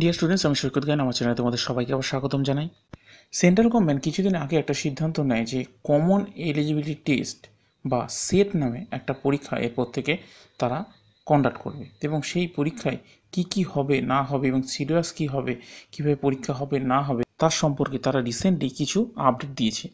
dear students আমি সৈকত গান আমার চ্যানেলে তোমাদের সবাইকে আবার স্বাগতম জানাই সেন্ট্রাল গভর্নমেন্ট কিছুদিন আগে একটা সিদ্ধান্ত নেয় যে কমন এলিজিবিলিটি টেস্ট বা সেট নামে একটা পরীক্ষা এরপর থেকে তারা কন্ডাক্ট করবে এবং সেই পরীক্ষায় কি কি হবে না হবে এবং সিলেবাস কি হবে কিভাবে পরীক্ষা হবে না হবে তার সম্পর্কে তারা রিসেন্টলি কিছু আপডেট দিয়েছে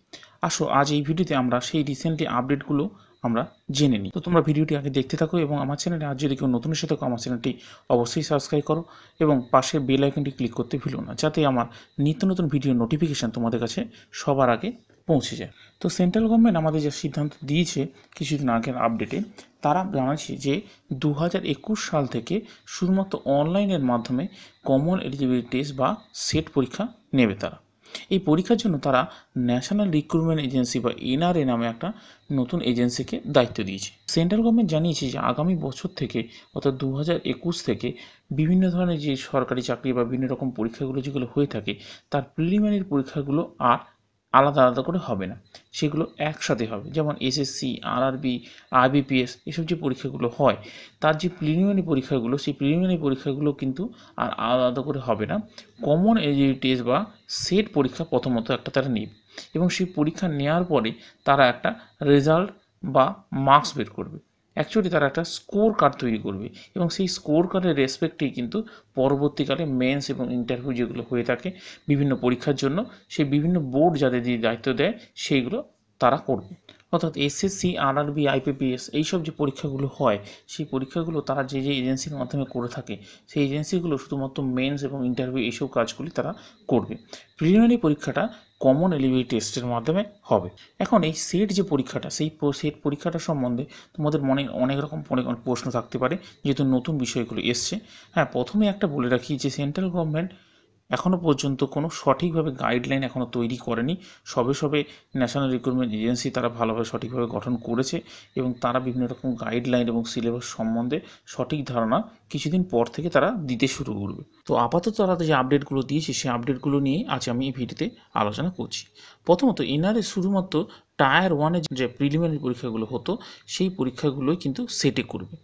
আসো আজ এই ভিডিওতে আমরা সেই রিসেন্টলি আপডেটগুলো আমরা জেনে নিই তো তোমরা ভিডিওটি আগে দেখতে থাকো এবং আমার চ্যানেলে আজ যদি কেউ নতুন এসে থাকো আমার চ্যানেলটি অবশ্যই সাবস্ক্রাইব করো এবং পাশে বেল আইকনটি ক্লিক করতে ভুলো না যাতে আমার নিত্য নতুন ভিডিও নোটিফিকেশান তোমাদের কাছে সবার আগে পৌঁছে যায় তো সেন্ট্রাল গভর্নমেন্ট আমাদের যে সিদ্ধান্ত দিয়েছে কিছুদিন আগের আপডেটে তারা জানাচ্ছে যে দু সাল থেকে শুধুমাত্র অনলাইনের মাধ্যমে কমন এলিজিবিলিটি টেস্ট বা সেট পরীক্ষা নেবে তারা এই পরীক্ষার জন্য তারা ন্যাশনাল রিক্রুটমেন্ট এজেন্সি বা এনআরএ নামে একটা নতুন এজেন্সিকে দায়িত্ব দিয়েছে সেন্ট্রাল গভর্নমেন্ট জানিয়েছে যে আগামী বছর থেকে অর্থাৎ দু থেকে বিভিন্ন ধরনের যে সরকারি চাকরি বা বিভিন্ন রকম পরীক্ষাগুলো যেগুলো হয়ে থাকে তার প্রিলিমিনারি পরীক্ষাগুলো আর আলাদা আলাদা করে হবে না সেগুলো একসাথে হবে যেমন এসএসসি আরআরবি আইবিপিএস এসব যে পরীক্ষাগুলো হয় তার যে প্রিলিমিনারি পরীক্ষাগুলো সেই প্রিলিমিনারি পরীক্ষাগুলো কিন্তু আর আলাদা আলাদা করে হবে না কমন এজি টেস্ট বা সেট পরীক্ষা প্রথমত একটা তারা নেবে এবং সেই পরীক্ষা নেওয়ার পরে তারা একটা রেজাল্ট বা মার্কস বের করবে অ্যাকচুয়ালি তারা একটা স্কোর কার্ড তৈরি করবে এবং সেই স্কোর কার্ডের রেসপেক্টেই কিন্তু পরবর্তীকালে মেন্স এবং ইন্টারভিউ যেগুলো হয়ে থাকে বিভিন্ন পরীক্ষার জন্য সেই বিভিন্ন বোর্ড যাদের দিয়ে দায়িত্ব দেয় সেইগুলো তারা করবে অর্থাৎ এসএসসি আরআরবি আইপিপিএস এইসব যে পরীক্ষাগুলো হয় সেই পরীক্ষাগুলো তারা যে যে এজেন্সির মাধ্যমে করে থাকে সেই এজেন্সিগুলো শুধুমাত্র মেন্স এবং ইন্টারভিউ এইসব কাজগুলি তারা করবে প্রিলিমিনারি পরীক্ষাটা কমন এলিভি টেস্টের মাধ্যমে হবে এখন এই সেট যে পরীক্ষাটা সেই সেট পরীক্ষাটা সম্বন্ধে তোমাদের মনে অনেক রকম প্রশ্ন থাকতে পারে যেহেতু নতুন বিষয়গুলো এসছে হ্যাঁ প্রথমে একটা বলে রাখি যে সেন্ট্রাল গভর্নমেন্ট এখনও পর্যন্ত কোনো সঠিকভাবে গাইডলাইন এখনও তৈরি করেনি সবে সবে ন্যাশনাল রিক্রুটমেন্ট এজেন্সি তারা ভালোভাবে সঠিকভাবে গঠন করেছে এবং তারা বিভিন্ন রকম গাইডলাইন এবং সিলেবাস সম্বন্ধে সঠিক ধারণা কিছুদিন পর থেকে তারা দিতে শুরু করবে তো আপাতত তারা যে আপডেটগুলো দিয়েছে সেই আপডেটগুলো নিয়ে আজ আমি এই ভিডিওতে আলোচনা করছি প্রথমত এনআরএ শুধুমাত্র টায়ার ওয়ানের যে প্রিলিমিনারি পরীক্ষাগুলো হতো সেই পরীক্ষাগুলোই কিন্তু সেটে করবে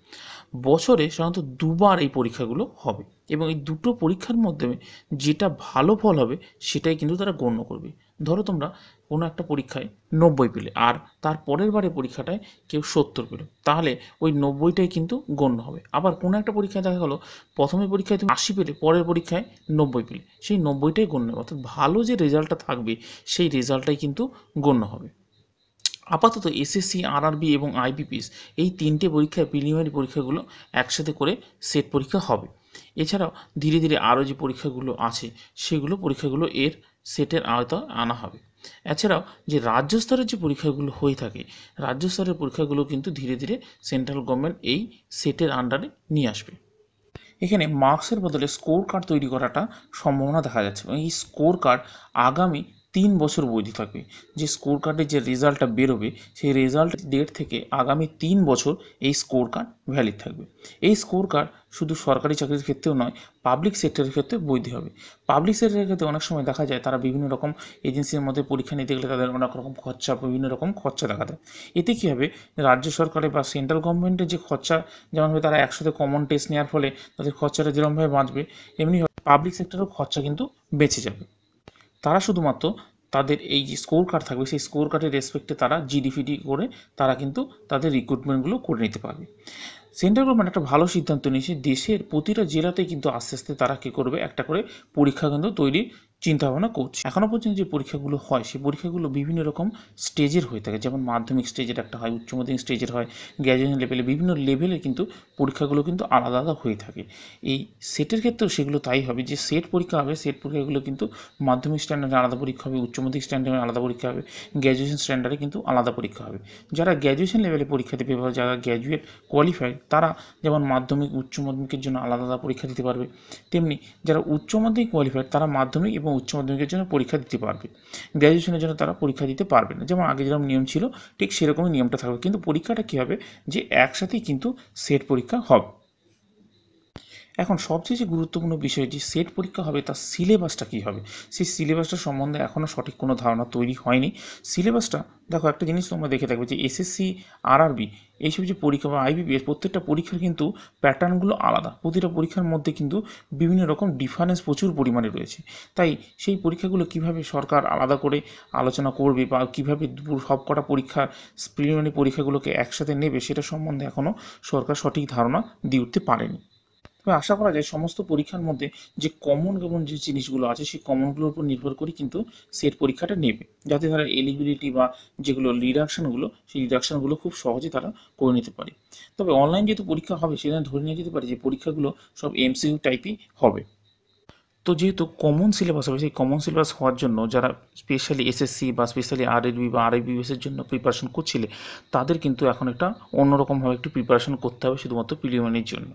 বছরে সাধারণত দুবার এই পরীক্ষাগুলো হবে এবং এই দুটো পরীক্ষার মাধ্যমে যেটা ভালো ফল হবে সেটাই কিন্তু তারা গণ্য করবে ধরো তোমরা কোনো একটা পরীক্ষায় নব্বই পেলে আর তার পরের বারে পরীক্ষাটায় কেউ সত্তর পেলে তাহলে ওই নব্বইটাই কিন্তু গণ্য হবে আবার কোনো একটা পরীক্ষায় দেখা গেলো প্রথমে পরীক্ষায় তুমি আশি পেলে পরের পরীক্ষায় নব্বই পেলে সেই নব্বইটাই গণ্য হবে অর্থাৎ ভালো যে রেজাল্টটা থাকবে সেই রেজাল্টটাই কিন্তু গণ্য হবে আপাতত এসএসসি আরআরবি এবং আইবিপিএস এই তিনটে পরীক্ষায় প্রিলিমিনারি পরীক্ষাগুলো একসাথে করে সেট পরীক্ষা হবে এছাড়াও ধীরে ধীরে আরও যে পরীক্ষাগুলো আছে সেগুলো পরীক্ষাগুলো এর সেটের আওতা আনা হবে এছাড়াও যে রাজ্য স্তরের যে পরীক্ষাগুলো হয়ে থাকে রাজ্য স্তরের পরীক্ষাগুলো কিন্তু ধীরে ধীরে সেন্ট্রাল গভর্নমেন্ট এই সেটের আন্ডারে নিয়ে আসবে এখানে মার্কসের বদলে স্কোর কার্ড তৈরি করাটা সম্ভাবনা দেখা যাচ্ছে এবং এই স্কোর কার্ড আগামী তিন বছর বৈধ থাকবে যে স্কোর কার্ডের যে রেজাল্টটা বেরোবে সেই রেজাল্ট ডেট থেকে আগামী তিন বছর এই স্কোর কার্ড ভ্যালিড থাকবে এই স্কোর কার্ড শুধু সরকারি চাকরির ক্ষেত্রেও নয় পাবলিক সেক্টরের ক্ষেত্রে বৈধ হবে পাবলিক সেক্টরের ক্ষেত্রে অনেক সময় দেখা যায় তারা বিভিন্ন রকম এজেন্সির মধ্যে পরীক্ষা নিতে গেলে তাদের অনেক রকম খরচা বিভিন্ন রকম খরচা দেখা দেয় এতে কী হবে রাজ্য সরকারের বা সেন্ট্রাল গভর্নমেন্টের যে খরচা যেমনভাবে তারা একসাথে কমন টেস্ট নেওয়ার ফলে তাদের খরচাটা যেরকমভাবে বাঁচবে এমনি পাবলিক সেক্টরের খরচা কিন্তু বেঁচে যাবে তারা শুধুমাত্র তাদের এই যে স্কোর কার্ড থাকবে সেই স্কোর কার্ডের রেসপেক্টে তারা জিডিপিডি করে তারা কিন্তু তাদের রিক্রুটমেন্টগুলো করে নিতে পারবে সেন্ট্রাল গভর্নমেন্ট একটা ভালো সিদ্ধান্ত নিয়েছে দেশের প্রতিটা জেলাতে কিন্তু আস্তে আস্তে তারা কী করবে একটা করে পরীক্ষা কেন্দ্র তৈরির চিন্তাভাবনা করছে এখনও পর্যন্ত যে পরীক্ষাগুলো হয় সেই পরীক্ষাগুলো বিভিন্ন রকম স্টেজের হয়ে থাকে যেমন মাধ্যমিক স্টেজের একটা হয় উচ্চ মাধ্যমিক স্টেজের হয় গ্র্যাজুয়েশন লেভেলে বিভিন্ন লেভেলে কিন্তু পরীক্ষাগুলো কিন্তু আলাদা আলাদা হয়ে থাকে এই সেটের ক্ষেত্রেও সেগুলো তাই হবে যে সেট পরীক্ষা হবে সেট পরীক্ষাগুলো কিন্তু মাধ্যমিক স্ট্যান্ডার্ডে আলাদা পরীক্ষা হবে উচ্চ মাধ্যমিক স্ট্যান্ডার্ডে আলাদা পরীক্ষা হবে গ্র্যাজুয়েশন স্ট্যান্ডার্ডে কিন্তু আলাদা পরীক্ষা হবে যারা গ্র্যাজুয়েশন লেভেলে পরীক্ষা দেবে বা যারা গ্র্যাজুয়েট কোয়ালিফাইড তারা যেমন মাধ্যমিক উচ্চ মাধ্যমিকের জন্য আলাদা আলাদা পরীক্ষা দিতে পারবে তেমনি যারা উচ্চ মাধ্যমিক কোয়ালিফাইড তারা মাধ্যমিক এবং উচ্চ মাধ্যমিকের জন্য পরীক্ষা দিতে পারবে গ্র্যাজুয়েশনের জন্য তারা পরীক্ষা দিতে পারবে না যেমন আগে যেরকম নিয়ম ছিল ঠিক সেরকমই নিয়মটা থাকবে কিন্তু পরীক্ষাটা কী হবে যে একসাথেই কিন্তু সেট পরীক্ষা হবে এখন সবচেয়ে যে গুরুত্বপূর্ণ বিষয় যে সেট পরীক্ষা হবে তার সিলেবাসটা কী হবে সেই সিলেবাসটা সম্বন্ধে এখনও সঠিক কোনো ধারণা তৈরি হয়নি সিলেবাসটা দেখো একটা জিনিস তোমরা দেখে থাকবে যে এসএসসি আরআরবি এইসব যে পরীক্ষা বা আইবিপিএস প্রত্যেকটা পরীক্ষার কিন্তু প্যাটার্নগুলো আলাদা প্রতিটা পরীক্ষার মধ্যে কিন্তু বিভিন্ন রকম ডিফারেন্স প্রচুর পরিমাণে রয়েছে তাই সেই পরীক্ষাগুলো কিভাবে সরকার আলাদা করে আলোচনা করবে বা কিভাবে সব কটা পরীক্ষার প্রিলিমিনারি পরীক্ষাগুলোকে একসাথে নেবে সেটা সম্বন্ধে এখনও সরকার সঠিক ধারণা দিয়ে উঠতে পারেনি তবে আশা করা যায় সমস্ত পরীক্ষার মধ্যে যে কমন কেমন যে জিনিসগুলো আছে সেই কমনগুলোর উপর নির্ভর করে কিন্তু সেট পরীক্ষাটা নেবে যাতে তারা এলিজিবিলিটি বা যেগুলো রিডাকশানগুলো সেই রিডাকশানগুলো খুব সহজে তারা করে নিতে পারে তবে অনলাইন যেহেতু পরীক্ষা হবে সেখানে ধরে নিয়ে যেতে পারে যে পরীক্ষাগুলো সব এমসিউ টাইপই হবে তো যেহেতু কমন সিলেবাস হবে সেই কমন সিলেবাস হওয়ার জন্য যারা স্পেশালি এসএসসি বা স্পেশালি আরএলবি বা এর জন্য প্রিপারেশন করছিলে তাদের কিন্তু এখন একটা অন্যরকমভাবে একটু প্রিপারেশন করতে হবে শুধুমাত্র প্রিলিমিনারির জন্য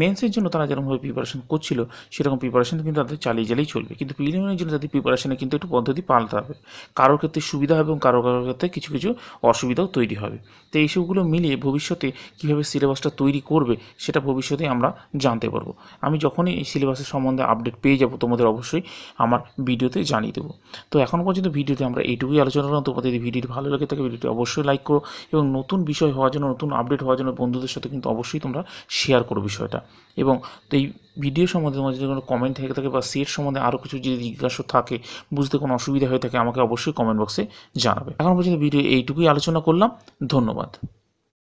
মেন্সের জন্য তারা যেরকমভাবে প্রিপারেশন করছিল সেরকম প্রিপারেশন কিন্তু তাদের চালিয়ে গেলেই চলবে কিন্তু প্রিলিমিনারির জন্য তাদের প্রিপারেশনে কিন্তু একটু পদ্ধতি পাল্টা হবে কারোর ক্ষেত্রে সুবিধা হবে এবং কারো কারোর ক্ষেত্রে কিছু কিছু অসুবিধাও তৈরি হবে তো এইসবগুলো মিলিয়ে ভবিষ্যতে কীভাবে সিলেবাসটা তৈরি করবে সেটা ভবিষ্যতে আমরা জানতে পারবো আমি যখনই এই সিলেবাসের সম্বন্ধে আপডেট পেয়ে যাব তোমাদের অবশ্যই আমার ভিডিওতে জানিয়ে দেবো তো এখন পর্যন্ত ভিডিওতে আমরা এইটুকুই আলোচনা করলাম তোমাদের যদি ভিডিওটি ভালো লাগে থাকে ভিডিওটি অবশ্যই লাইক করো এবং নতুন বিষয় হওয়ার জন্য নতুন আপডেট হওয়ার জন্য বন্ধুদের সাথে কিন্তু অবশ্যই তোমরা শেয়ার করো বিষয়টা এবং এই ভিডিও সম্বন্ধে তোমার যদি কোনো কমেন্ট থেকে থাকে বা সেট সম্বন্ধে আরও কিছু যদি জিজ্ঞাসা থাকে বুঝতে কোনো অসুবিধা হয়ে থাকে আমাকে অবশ্যই কমেন্ট বক্সে জানাবে এখন পর্যন্ত ভিডিও এইটুকুই আলোচনা করলাম ধন্যবাদ